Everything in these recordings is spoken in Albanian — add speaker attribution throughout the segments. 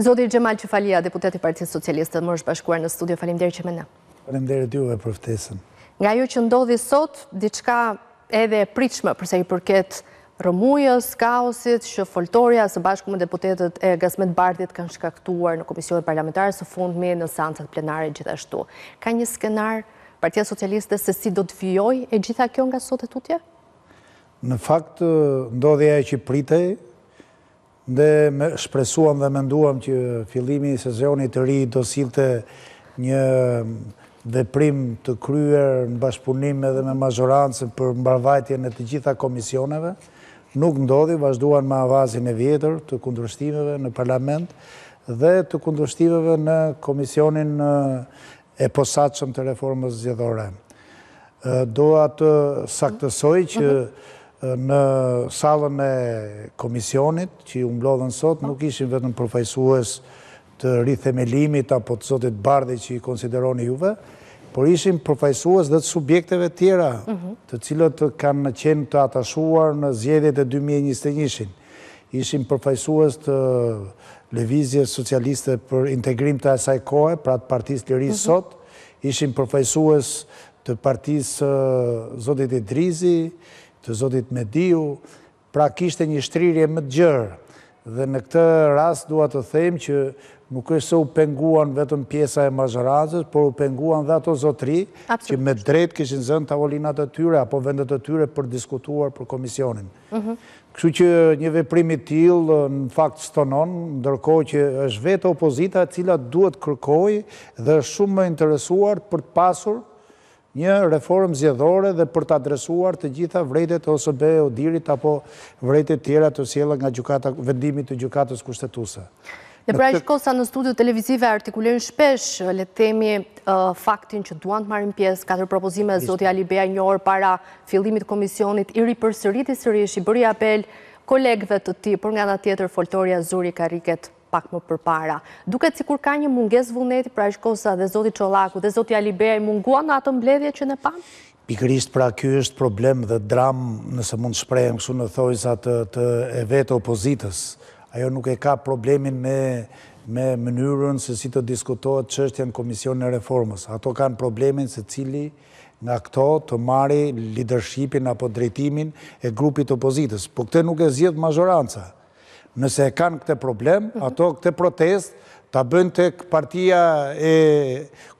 Speaker 1: Zotit Gjemal Qëfalia, deputeti Partisë Socialistët, më është bashkuar në studio. Falim deri që me në.
Speaker 2: Falim derë dy e përftesën.
Speaker 1: Nga ju që ndodhi sot, diçka edhe pritshme përse i përket rëmujës, kaosit, që foltoria së bashku me deputetet e gazmet bardit kanë shkaktuar në Komisionet Parlamentarës së fundmi në sanësat plenare gjithashtu. Ka një skenar Partia Socialiste se si do të vjoj e gjitha kjo nga sot e tutje?
Speaker 2: Në fakt, ndodhja e që pritej dhe shpresuam dhe menduam që fillimi sezonit të ri do silte një mm, veprim të kryer në bashkëpunim edhe me mazhorancën për mbarvajtjen e të gjitha komisioneve. Nuk ndodhi, vazhduan me avazin e vjetër të kundrështimeve në parlament dhe të kundrështimeve në komisionin e posatëshëm të reformës zjedhore. Doa të saktësoj që në salën e komisionit që u mblodhen sot, nuk ishim vetëm përfajsues të rithemelimit apo të zotit bardhe që i konsideroni juve, por ishim përfajsues dhe të subjekteve tjera mhm. të cilët kanë qenë të atashuar në zjedjet e 2021. Ishim përfajsues të levizje socialiste për integrim të asaj kohë, pra të partijës mhm. të rrisë sot, ishim përfajsues të partijës zotit e drizi, të Zotit Mediu, pra kishte një shtrirje më të gjërë. Dhe në këtë rast dua të them që nuk është se u penguan vetëm pjesa e mazharazës, por u penguan dhe ato zotri që me drejt këshin zënë tavolinat të tyre apo vendet të tyre për diskutuar për komisionin. Mhm. Kështu që një veprimi tilë në fakt stonon, ndërko që është vetë opozita cila duhet kërkoj dhe shumë më interesuar për të pasur një reformë zjedhore dhe për të adresuar të gjitha vrejtet të OSB, Odirit, apo vrejtet tjera të sjela nga vendimit të gjukatës kushtetusa.
Speaker 1: Dhe pra e shkosa në studio televizive artikulerin shpesh, le themi faktin që duan të marim pjesë, katër propozime zoti Alibea një orë para fillimit komisionit, i ri për sërish, i bëri apel kolegve të ti, për nga nga tjetër foltoria zuri kariket pak më përpara. Duket si kur ka një munges vullneti, pra është kosa dhe Zoti Qolaku dhe Zoti Alibej, munguan në atë mbledhje që në panë?
Speaker 2: Pikërisht pra kjo është problem dhe dram nëse mund shprejmë kësu në thojësat të e vetë opozitës. Ajo nuk e ka problemin me me mënyrën se si të diskutohet që është janë komision në reformës. Ato kanë problemin se cili nga këto të mari lidershipin apo drejtimin e grupit opozitës. Po këte nuk e zjedhë majoranca nëse e kanë këte problem, mhm. ato këte protest, ta bënd të partia e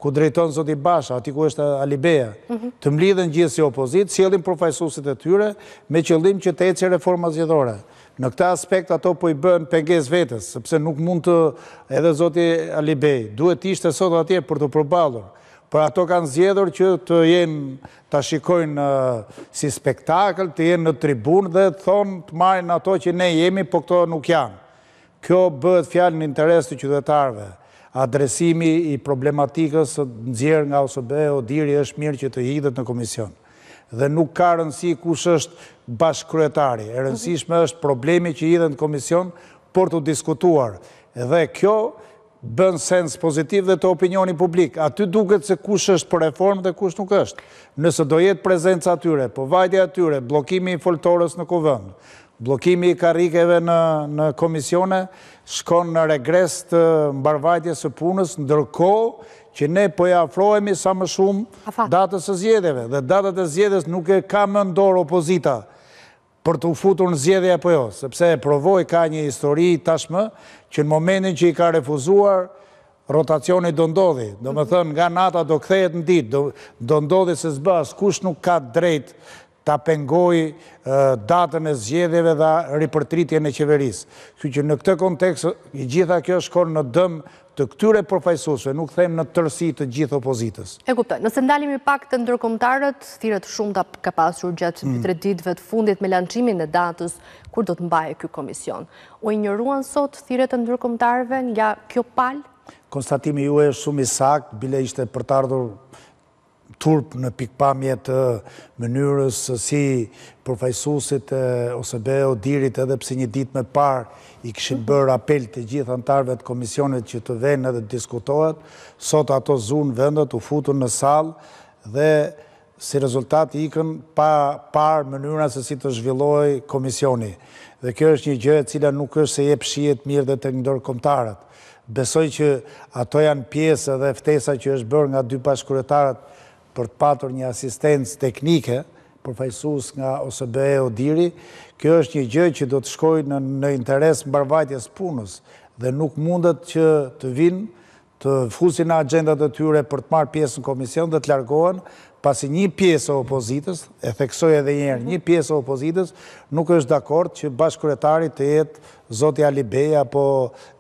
Speaker 2: ku drejton zoti Basha, ati ku është Alibeja, mhm. të mlidhen gjithë si opozit, sjelim profajsusit e tyre, me qëllim që të eci reforma zjedhore. Në këta aspekt, ato po i bënë penges vetës, sepse nuk mund të edhe zoti Alibej, duhet ishte sot atje për të përbalur për ato kanë zjedhur që të jenë të shikojnë si spektakl, të jenë në tribunë dhe të thonë të majnë ato që ne jemi, po këto nuk janë. Kjo bëhet fjalë në interes të qytetarve. Adresimi i problematikës nëzjerë nga OSB o diri është mirë që të hidhët në komision. Dhe nuk ka rëndësi kush është bashkëkryetari. E rëndësishme është problemi që hidhët në komision për të diskutuar. Dhe kjo bën sens pozitiv dhe të opinioni publik. Aty duket se kush është për reformë dhe kush nuk është. Nëse do jetë prezenca atyre, po vajtja atyre, blokimi i foltorës në kuvënd, blokimi i karikeve në komisione, shkon në regres të mbarvajtje së punës, ndërko që ne poja afrohemi sa më shumë datës e zjedheve. Dhe datët e zjedhes nuk e ka më ndorë opozita për të ufutur në zjedhja për jo, sepse provoj ka një histori tashmë që në momentin që i ka refuzuar, rotacionit do ndodhi, do më thënë nga nata do kthejet në ditë, do ndodhi se zbas, kush nuk ka drejt ta pengoj datën e zgjedeve dhe ripërtritje në qeverisë. Kjo që në këtë kontekst, i gjitha kjo shkon në dëmë të këtyre përfajsuse, nuk them në tërsi të gjithë opozitës.
Speaker 1: E kuptoj, nëse ndalimi pak të ndërkomtarët, thiret shumë të ka pasur gjatë të mm. tre ditëve të fundit me lanqimin e datës, kur do të mbaje kjo komision. O i njëruan sot thiret të ndërkomtarëve nga kjo palë?
Speaker 2: Konstatimi ju e shumë i sakë, bile ishte përtardur turp në pikpamje të mënyrës si përfajsusit ose be o dirit edhe pse një dit me par i këshin mhm. bërë apel të gjithë antarve të komisionit që të venë edhe të diskutohet, sot ato zunë vendet u futun në salë dhe si rezultat ikën pa par mënyra se si të zhvilloj komisioni. Dhe kjo është një gjë e cila nuk është se je pëshijet mirë dhe të njëndorë komtarët. Besoj që ato janë pjesë dhe ftesa që është bërë nga dy pashkuretarët për të patur një asistencë teknike përfajsus nga OSBE o diri, kjo është një gjë që do të shkojnë në interes mbarvajtjes punës dhe nuk mundet që të vinë të fusin agendat e tyre për të marë pjesë në komision dhe të largohen pasi një piesë opozitës, e theksoj edhe njerë, një piesë opozitës, nuk është dakord që bashkuretari të jetë Ali Alibeja apo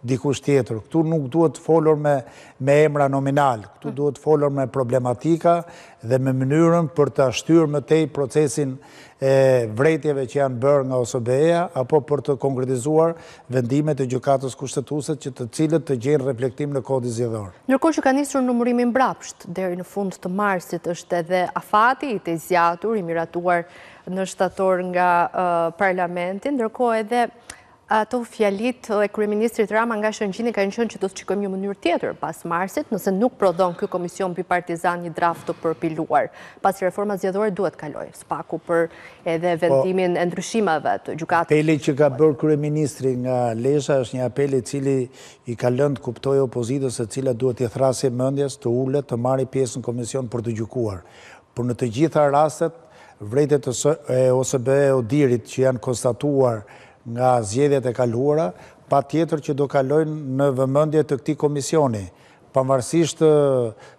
Speaker 2: dikush tjetër. Këtu nuk duhet të folur me emra nominal, këtu duhet të folur me problematika dhe me mënyrën për të ashtyrë më tej procesin e vrejtjeve që janë bërë nga Osobeja, apo për të konkretizuar vendimet e gjukatës kushtetuset që të cilët të gjenë reflektim në kodizidhore.
Speaker 1: Nërko që ka njësru në mërimin brapsht, deri në fund të marsit është dhe afati i të zjatur, i miratuar në shtator nga parlamentin, nërko edhe ato fjalit e kryeministrit Rama nga Shëngjini ka në qënë që do të qikojmë një mënyrë tjetër pas marsit, nëse nuk prodhon kjo komision për partizan një draft të përpiluar. Pas reforma zjedhore duhet kaloj, spaku për edhe po, vendimin e ndryshimave të gjukatë. Apeli
Speaker 2: që ka bërë kryeministri nga Lesha është një apeli cili i ka lënd kuptoj opozitës e cila duhet i thrasi mëndjes të ullet të marri pjesë në komision për të gjukuar. Por në të gjitha rastet, vrejtet e OSBE o dirit që janë konstatuar nga zjedhjet e kaluara, pa tjetër që do kalojnë në vëmëndje të këti komisioni, pamërsisht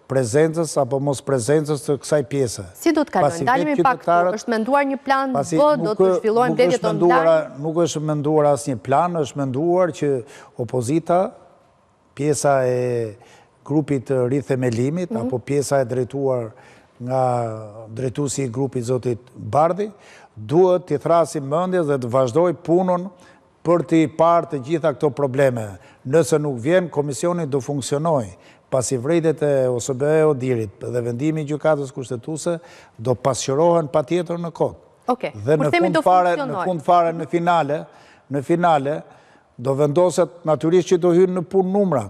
Speaker 2: prezencës apo mos prezencës të kësaj pjesë.
Speaker 1: Si do të kalojnë? Dalimi pak të është menduar një plan, do të shfilojnë dhe të online?
Speaker 2: Nuk është menduar asë një plan, është menduar që opozita, pjesa e grupit rrithemelimit, mhm. apo pjesa e drejtuar nga drejtusi i grupit Zotit Bardi, duhet të thrasim mëndje dhe të vazhdoj punën për të i parë të gjitha këto probleme. Nëse nuk vjen, komisioni do funksionoj. Pas i vrejtet e OSBE-o dirit dhe vendimi gjukatës kushtetuse, do pasqërohen pa tjetër në kodë.
Speaker 1: Dhe në fund
Speaker 2: fare në finale, në finale, do vendoset naturisht që do hynë në pun numra,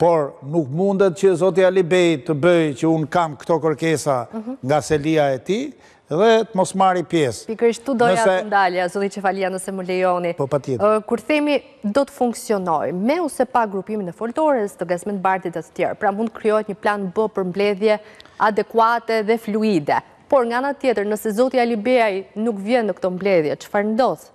Speaker 2: por nuk mundet që Zotja Libej të bëj që unë kam këto kërkesa mhm. nga selia e ti, dhe të mos marri pjesë.
Speaker 1: Pikërisht, tu doja të ndalja, zoli që falia nëse më lejoni. Po, pa tjetë. Kur themi, do të funksionoj, me ose pa grupimin e foltores të gazmen bardit e të tjerë, pra mund kryojt një plan bë për mbledhje adekuate dhe fluide. Por, nga në tjetër, nëse zoti Alibiaj nuk vjen në këto mbledhje, që farë ndodhë?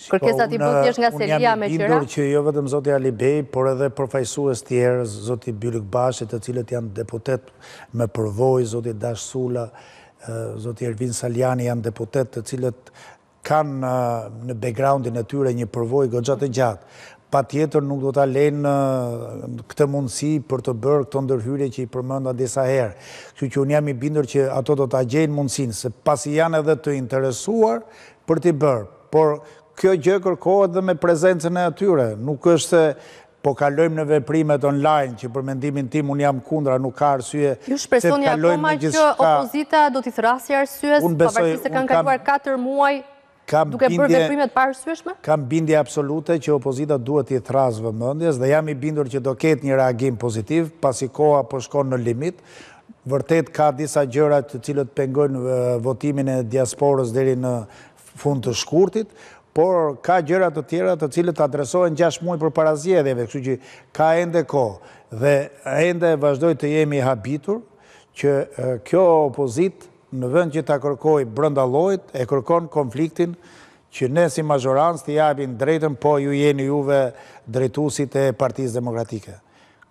Speaker 2: Kërkesat i bëndjesh po nga selia me qëra? Unë jam indur që jo vetëm zoti Alibej, por edhe përfajsues tjerë, zoti Bjullik Bashit, të cilët janë deputet me përvoj, zoti Dash Sula, zotë Ervin Saljani janë deputet të cilët kanë në backgroundin e tyre një përvoj gjatë e gjatë. Pa tjetër nuk do të alenë këtë mundësi për të bërë këtë ndërhyre që i përmënda disa herë. Kjo që unë jam i bindër që ato do të agjenë mundësinë, se pasi janë edhe të interesuar për të bërë. Por kjo gjë kërkohet dhe me prezencën e atyre. Nuk është po kalojmë në veprimet online, që për mendimin tim unë jam kundra, nuk ka arsye... Ju shpesoni atoma që opozita
Speaker 1: do t'i thrasi arsye, pa vartësi se kanë kaluar 4 muaj
Speaker 2: duke për veprimet
Speaker 1: pa arsyeshme?
Speaker 2: Kam bindje absolute që opozita duhet t'i thrasi vëmëndjes, dhe jam i bindur që do ketë një reagim pozitiv, pasi koha po shkon në limit, vërtet ka disa gjërat të cilët pengojnë votimin e diasporës dheri në fund të shkurtit, por ka gjërat të tjera të cilët të adresohen 6 muaj për parazjedeve, kështu që ka ende ko, dhe ende vazhdoj të jemi habitur, që kjo opozit në vënd që të akorkoj brënda lojt, e kërkon konfliktin që ne si mazhorans të jabin drejtën, po ju jeni juve drejtusit e partijës demokratike.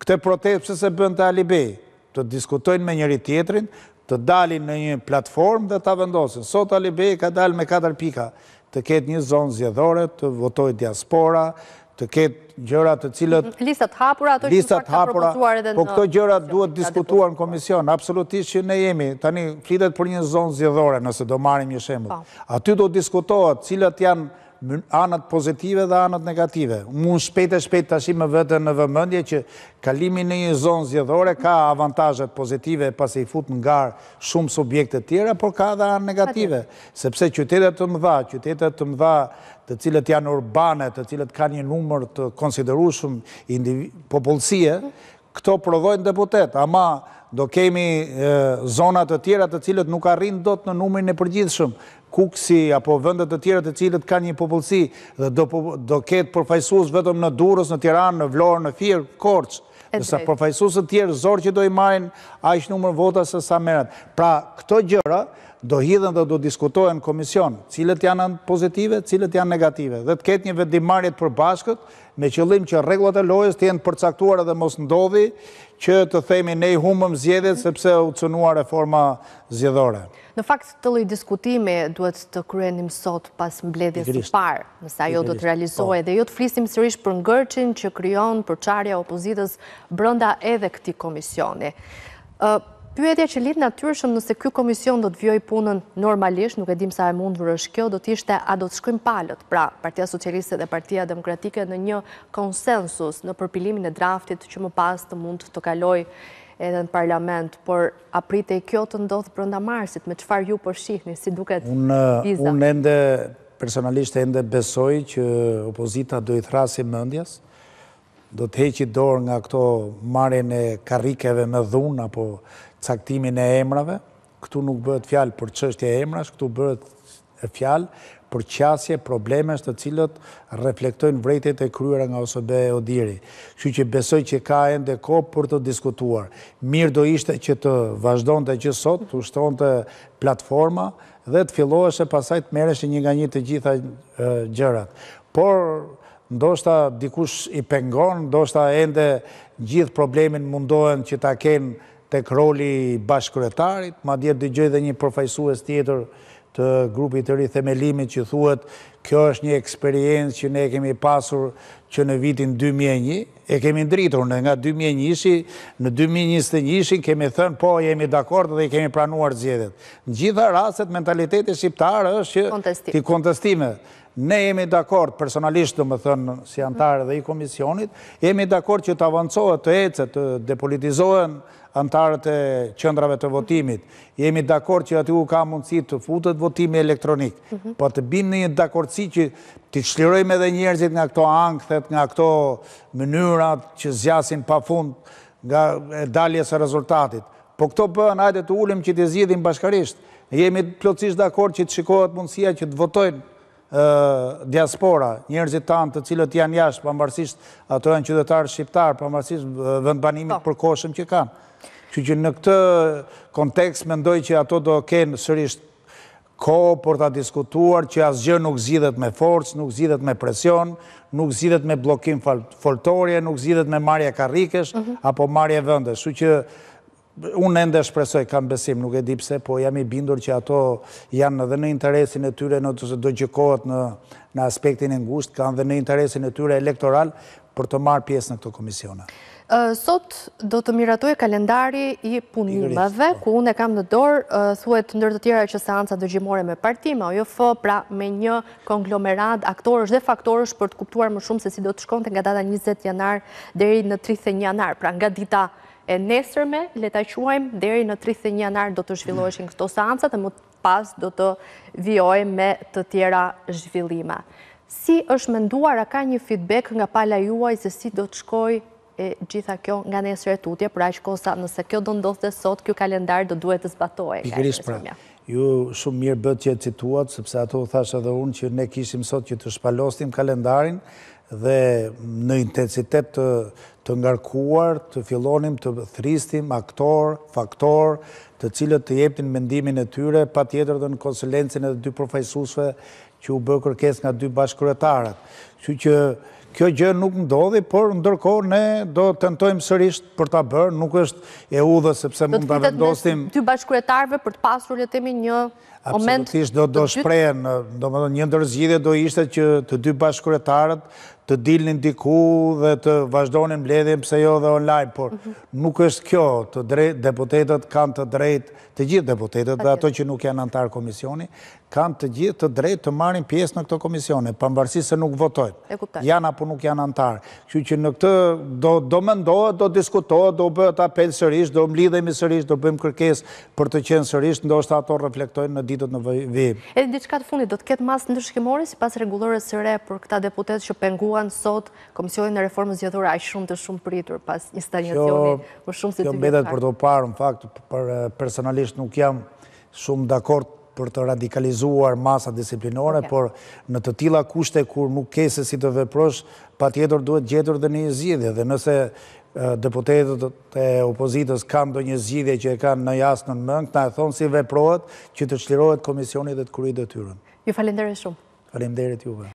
Speaker 2: Këte protest përse se bënd të alibej, të diskutojnë me njëri tjetrin, të dalin në një platform dhe të avendosin. Sot Alibej ka dal me 4 pika, të ketë një zonë zjedhore, të votoj diaspora, të ketë gjërat të cilët...
Speaker 1: Mhm. Listat hapura, ato që në partë ka propozuar edhe po në komision. Po këto
Speaker 2: gjërat duhet diskutuar në komision, absolutisht që ne jemi, tani flidet për një zonë zjedhore, nëse do marim një shemë. Po. Aty do diskutohet cilët janë anët pozitive dhe anët negative. Munë shpejt e shpejt të ashtë me vete në vëmëndje që kalimi në një zonë zjedhore ka avantajet pozitive pas e i fut në garë shumë subjekte tjera, por ka dhe anë negative. Sepse qytetet të mëdha, qytetet të mëdha të cilët janë urbane, të cilët ka një numër të konsideru shumë popullësie, këto prodhojnë deputet, ama do kemi zonat të tjera të cilët nuk arrinë do të në numërin e përgjithshëm, kuksi apo vëndet të tjere të cilët ka një popullësi dhe do po, ketë përfajsus vetëm në durës, në tiranë, në vlorë, në firë, korçë. Nësa përfajsus të tjere zorë që do i majnë, a ishë numër vota se sa merët. Pra, këto gjëra do hidhen dhe do diskutohen komision, cilët janë pozitive, cilët janë negative. Dhe të ketë një vendimarit për bashkët, me qëllim që regullat e lojës të jenë përcaktuar edhe mos ndodhi, që të themi ne i humëm zjedit, sepse u cënua reforma
Speaker 1: zjedhore. Në fakt të lojë diskutimi duhet të kryenim sot pas mbledhjes parë, nësa jo do të realizohet dhe jo të flisim sërish për ngërqin që kryon përqarja opozitës brënda edhe këti komisioni. Pyetja që lidh natyrshëm nëse ky komision do të vjoj punën normalisht, nuk e dim sa e mundur është kjo, do të ishte a do të shkojmë palët. Pra, Partia Socialiste dhe Partia Demokratike në një konsensus në përpilimin e draftit që më pas të mund të kaloj edhe në parlament, por aprite i kjo të ndodhë brënda marsit, me qëfar ju për shihni, si duket unë, Unë
Speaker 2: ende, personalisht e ende besoj që opozita do i thrasi mëndjas, do të heqit dorë nga këto marjen e karikeve me dhunë apo caktimin e emrave. Këtu nuk bëhet fjalë për qështje e emrash, këtu bëhet fjalë për qasje problemesh të cilët reflektojnë vrejtet e kryera nga osobe e odiri. Që që besoj që ka e ndë për të diskutuar. Mirë do ishte që të vazhdojnë të gjësot, të ushtonë të platforma dhe të filloheshe pasaj të mereshe një nga një të gjitha gjërat. Por ndoshta dikush i pengon, ndoshta ende gjithë problemin mundohen që ta kenë të këroli bashkëretarit, ma djetë dy gjëjë dhe një përfajsues tjetër të grupit të rrithemelimit që thuet Kjo është një eksperiencë që ne kemi pasur që në vitin 2001, e kemi ndritur në nga 2001, në 2021 kemi thënë po jemi dakord dhe i kemi pranuar zjedet. Në gjitha raset mentaliteti shqiptarë është që ti kontestime. Ne jemi dakord, personalisht të më thënë si antarë dhe i komisionit, jemi dakord që të avancohet të ecet, të depolitizohen antarët e qëndrave të votimit, jemi dakord që aty u ka mundësi të futët votimi elektronik, mhm. po të bim një dakord mundësi që të qlirojmë edhe njerëzit nga këto angthet, nga këto mënyrat që zjasin pa fund nga daljes e rezultatit. Po këto bëhen, ajde të ullim që të zjidhin bashkarisht. Jemi plotësisht dhe akord që të shikohet mundësia që të votojnë diaspora, njerëzit tanë të cilët janë jashtë, përmërësisht ato e në qytetarë shqiptarë, përmërësisht vendbanimit po. për koshën që kanë. Që që në këtë kontekst mendoj që ato do kenë sërisht Ko për të diskutuar që asgjë nuk zidhet me forcë, nuk zidhet me presion, nuk zidhet me blokim foltorje, nuk zidhet me marja karikesh, mhm. apo marja vëndesh. Shë që unë ende shpresoj, kam besim, nuk e dipse, po jam i bindur që ato janë edhe në interesin e tyre në të se do gjëkohet në aspektin e ngusht, kanë dhe në interesin e tyre elektoral për të marë pjesë në këto komisionat.
Speaker 1: Sot do të miratuje kalendari i punimave, po. ku unë e kam në dorë, thuet ndër të tjera që seansa dëgjimore me partima, ojo fë pra me një konglomerat aktorës dhe faktorës për të kuptuar më shumë se si do të shkonte nga data 20 janar dheri në 31 janar, pra nga dita e nesërme, leta quajmë dheri në 31 janar do të zhvilloheshin këto seansa dhe më pas do të vioj me të tjera zhvillima. Si është menduar, a ka një feedback nga pala juaj se si do të shkoj e gjitha kjo nga nesër sretutje, tutje, pra është kosa nëse kjo do ndodhë dhe sot, kjo kalendar do duhet të zbatoj. Pikëris
Speaker 2: pra, ju shumë mirë bëtë që cituat, sepse ato u thashe dhe unë që ne kishim sot që të shpalostim kalendarin dhe në intensitet të të ngarkuar, të filonim, të thristim aktor, faktor, të cilët të jepin mendimin e tyre, pa tjetër dhe në konsulencin e dhe dy profajsusve që u bë kërkes nga dy bashkërëtarët. Që që kjo gjë nuk ndodhi, por ndërkohë ne do të tentojmë sërisht për ta bërë, nuk është e dhe sepse mund të vendosim... Do të fitet me
Speaker 1: ty bashkuretarve për të pasur le temi një moment... Absolutisht do të shprejen,
Speaker 2: do më do një ndërzgjidhe do ishte që të dy bashkuretarët të dilnin diku dhe të vazhdonin mbledhjen pse jo dhe online, por mhm. nuk është kjo, të drejt, deputetet kanë të drejt, të gjithë deputetet dhe ato që nuk janë antarë komisioni, kam të gjithë të drejtë të marim pjesë në këto komisione, përmbarësi se nuk votojnë, janë apo nuk janë antarë. Që që në këtë do mendohet, do diskutohet, do bëhet apel sërish, do mlidhemi sërish, do bëjmë kërkes për të qenë sërish, është ato reflektojnë në ditët në vijim.
Speaker 1: Edhe në diçka të fundit, do të ketë mas në shkimore si pas regulore sëre për këta deputet që penguan sot komisionin e reformës gjithura a shumë të shumë pritur pas të
Speaker 2: Shumë për Shumë dakord për të radikalizuar masa disiplinore, por në të tila kushte kur nuk kese si të veprosh, pa tjetër duhet gjetur dhe një zgjidhe. Dhe nëse deputetet e opozitës kam do një zgjidhe që e kam në jasë në mëng, e thonë si veprohet që të qlirohet komisioni dhe të kurit dhe tyrën.
Speaker 1: Ju falenderit shumë.
Speaker 2: Falenderit juve.